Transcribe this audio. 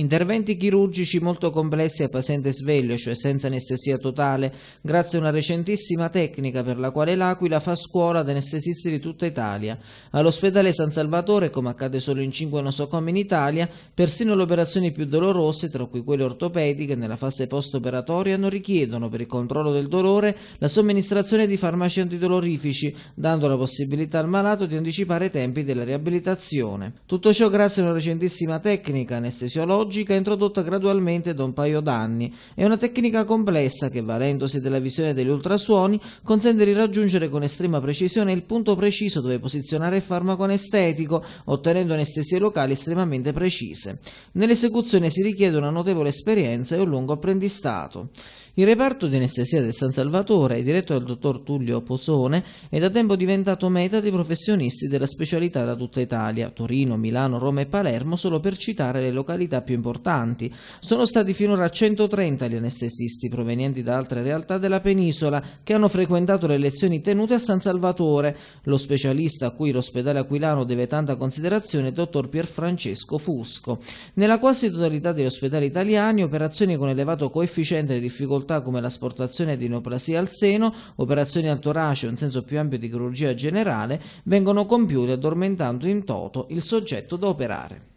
Interventi chirurgici molto complessi a paziente sveglio, cioè senza anestesia totale, grazie a una recentissima tecnica per la quale l'Aquila fa scuola ad anestesisti di tutta Italia. All'ospedale San Salvatore, come accade solo in cinque nosocomi in Italia, persino le operazioni più dolorose, tra cui quelle ortopediche, nella fase post-operatoria non richiedono per il controllo del dolore la somministrazione di farmaci antidolorifici, dando la possibilità al malato di anticipare i tempi della riabilitazione. Tutto ciò grazie a una recentissima tecnica anestesiologica logica introdotta gradualmente da un paio d'anni. È una tecnica complessa che, valendosi della visione degli ultrasuoni, consente di raggiungere con estrema precisione il punto preciso dove posizionare il farmaco anestetico, ottenendo anestesie locali estremamente precise. Nell'esecuzione si richiede una notevole esperienza e un lungo apprendistato. Il reparto di anestesia del San Salvatore, diretto dal dottor Tullio Pozzone, è da tempo diventato meta di professionisti della specialità da tutta Italia, Torino, Milano, Roma e Palermo, solo per citare le località più importanti. Sono stati finora 130 gli anestesisti provenienti da altre realtà della penisola che hanno frequentato le lezioni tenute a San Salvatore. Lo specialista a cui l'ospedale aquilano deve tanta considerazione è il dottor Pierfrancesco Fusco. Nella quasi totalità degli ospedali italiani, operazioni con elevato coefficiente di difficoltà difficoltà come l'asportazione di neoplasia al seno, operazioni al torace o in senso più ampio di chirurgia generale, vengono compiute addormentando in toto il soggetto da operare.